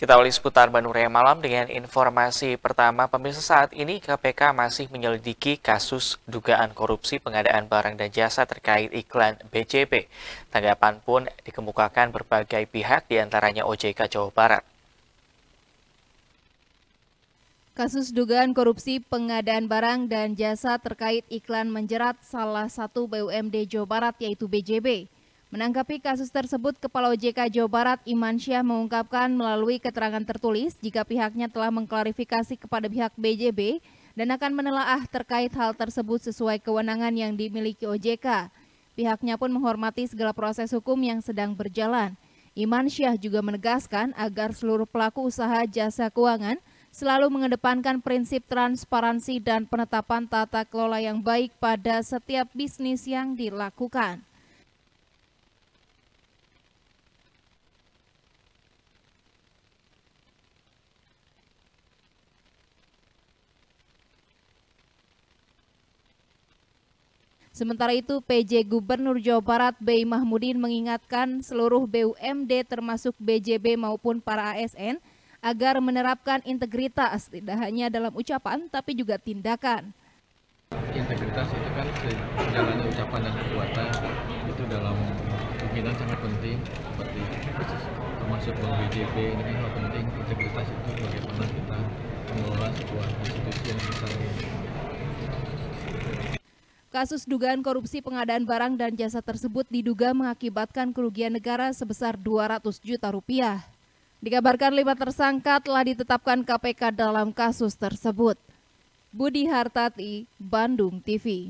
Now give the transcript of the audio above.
Kita awali seputar Bandung Raya Malam dengan informasi pertama. Pemirsa saat ini KPK masih menyelidiki kasus dugaan korupsi pengadaan barang dan jasa terkait iklan BJB. Tanggapan pun dikemukakan berbagai pihak diantaranya OJK Jawa Barat. Kasus dugaan korupsi pengadaan barang dan jasa terkait iklan menjerat salah satu BUMD Jawa Barat yaitu BJB. Menanggapi kasus tersebut, Kepala OJK Jawa Barat Iman Syah mengungkapkan melalui keterangan tertulis jika pihaknya telah mengklarifikasi kepada pihak BJB dan akan menelaah terkait hal tersebut sesuai kewenangan yang dimiliki OJK. Pihaknya pun menghormati segala proses hukum yang sedang berjalan. Iman Syah juga menegaskan agar seluruh pelaku usaha jasa keuangan selalu mengedepankan prinsip transparansi dan penetapan tata kelola yang baik pada setiap bisnis yang dilakukan. Sementara itu, PJ Gubernur Jawa Barat B. Mahmudin mengingatkan seluruh BUMD termasuk BJB maupun para ASN agar menerapkan integritas tidak hanya dalam ucapan tapi juga tindakan. Integritas itu kan sejalannya ucapan dan perbuatan itu dalam kemungkinan sangat penting seperti termasuk Bank BJB ini hal kan penting integritas itu bagaimana kita mengelola sebuah institusi yang besar Kasus dugaan korupsi pengadaan barang dan jasa tersebut diduga mengakibatkan kerugian negara sebesar 200 juta rupiah. Dikabarkan lima tersangka telah ditetapkan KPK dalam kasus tersebut. Budi Hartati, Bandung TV.